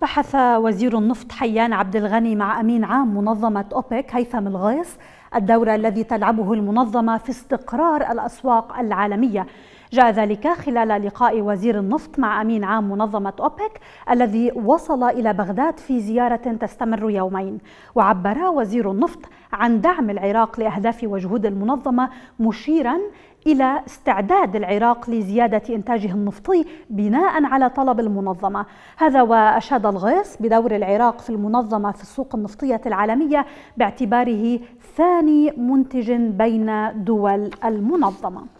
بحث وزير النفط حيان عبد الغني مع امين عام منظمه اوبك هيثم الغيص الدور الذي تلعبه المنظمه في استقرار الاسواق العالميه جاء ذلك خلال لقاء وزير النفط مع أمين عام منظمة أوبك الذي وصل إلى بغداد في زيارة تستمر يومين وعبر وزير النفط عن دعم العراق لأهداف وجهود المنظمة مشيرا إلى استعداد العراق لزيادة إنتاجه النفطي بناء على طلب المنظمة هذا وأشاد الغيص بدور العراق في المنظمة في السوق النفطية العالمية باعتباره ثاني منتج بين دول المنظمه